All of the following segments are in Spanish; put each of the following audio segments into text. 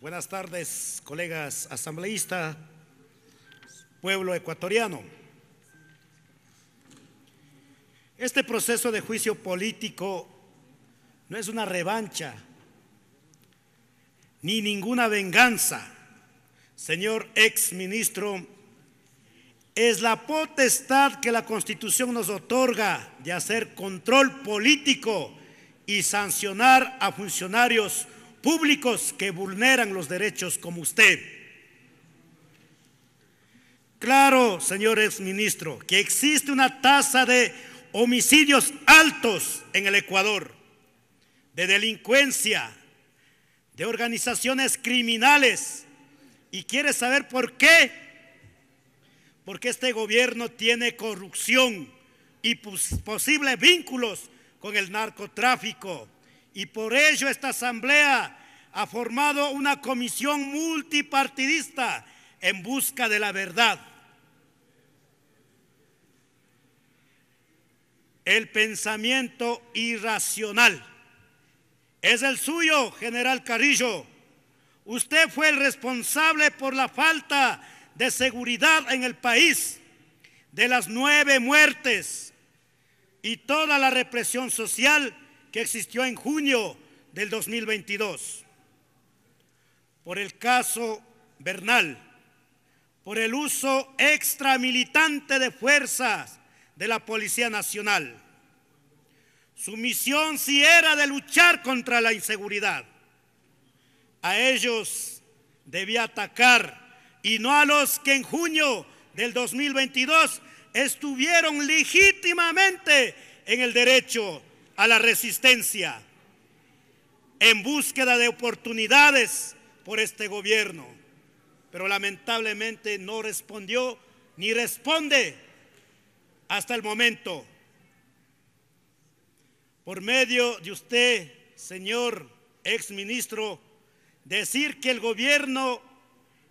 Buenas tardes, colegas asambleístas, pueblo ecuatoriano. Este proceso de juicio político no es una revancha ni ninguna venganza, señor ex ministro. Es la potestad que la Constitución nos otorga de hacer control político y sancionar a funcionarios públicos que vulneran los derechos como usted. Claro, señor ministro, que existe una tasa de homicidios altos en el Ecuador, de delincuencia, de organizaciones criminales. ¿Y quiere saber por qué? Porque este gobierno tiene corrupción y posibles vínculos con el narcotráfico. Y por ello esta asamblea ha formado una comisión multipartidista en busca de la verdad. El pensamiento irracional es el suyo, general Carrillo. Usted fue el responsable por la falta de seguridad en el país, de las nueve muertes y toda la represión social que existió en junio del 2022, por el caso Bernal, por el uso extramilitante de fuerzas de la Policía Nacional. Su misión sí era de luchar contra la inseguridad. A ellos debía atacar y no a los que en junio del 2022 estuvieron legítimamente en el derecho a la resistencia en búsqueda de oportunidades por este gobierno, pero lamentablemente no respondió ni responde hasta el momento. Por medio de usted, señor exministro, decir que el gobierno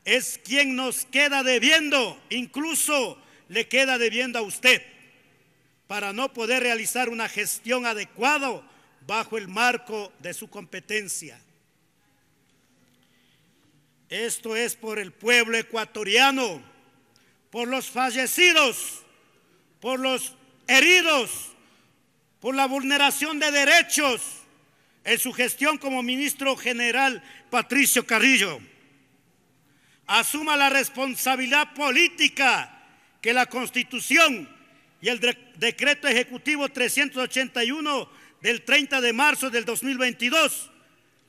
es quien nos queda debiendo, incluso le queda debiendo a usted para no poder realizar una gestión adecuada bajo el marco de su competencia. Esto es por el pueblo ecuatoriano, por los fallecidos, por los heridos, por la vulneración de derechos en su gestión como ministro general Patricio Carrillo. Asuma la responsabilidad política que la Constitución y el decreto ejecutivo 381 del 30 de marzo del 2022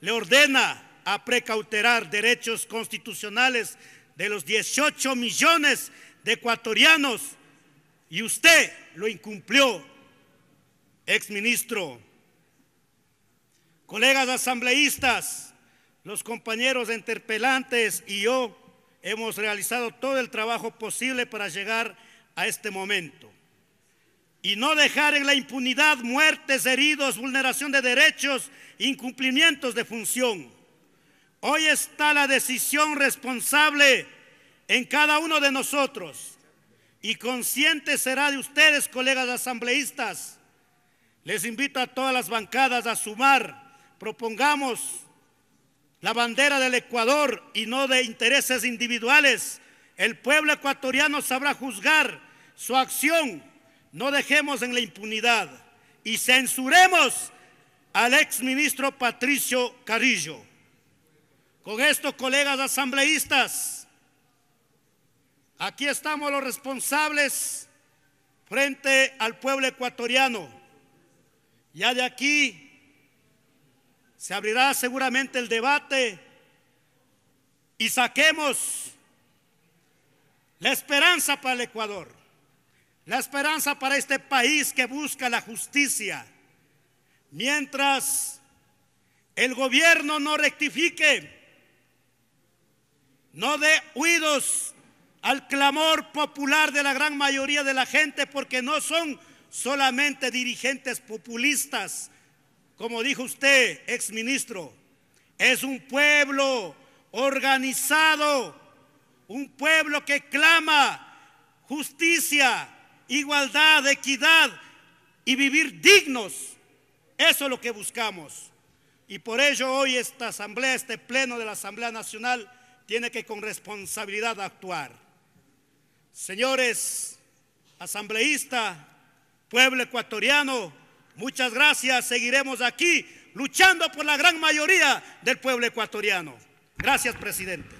le ordena a precauterar derechos constitucionales de los 18 millones de ecuatorianos y usted lo incumplió, exministro. Colegas asambleístas, los compañeros interpelantes y yo hemos realizado todo el trabajo posible para llegar a este momento y no dejar en la impunidad muertes, heridos, vulneración de derechos, incumplimientos de función. Hoy está la decisión responsable en cada uno de nosotros y consciente será de ustedes, colegas asambleístas. Les invito a todas las bancadas a sumar, propongamos la bandera del Ecuador y no de intereses individuales. El pueblo ecuatoriano sabrá juzgar su acción no dejemos en la impunidad y censuremos al exministro Patricio Carrillo. Con esto, colegas asambleístas, aquí estamos los responsables frente al pueblo ecuatoriano. Ya de aquí se abrirá seguramente el debate y saquemos la esperanza para el Ecuador. La esperanza para este país que busca la justicia. Mientras el gobierno no rectifique, no dé huidos al clamor popular de la gran mayoría de la gente, porque no son solamente dirigentes populistas, como dijo usted, exministro, es un pueblo organizado, un pueblo que clama justicia, igualdad, equidad y vivir dignos. Eso es lo que buscamos. Y por ello hoy esta asamblea, este pleno de la Asamblea Nacional tiene que con responsabilidad actuar. Señores, asambleístas, pueblo ecuatoriano, muchas gracias. Seguiremos aquí luchando por la gran mayoría del pueblo ecuatoriano. Gracias, presidente.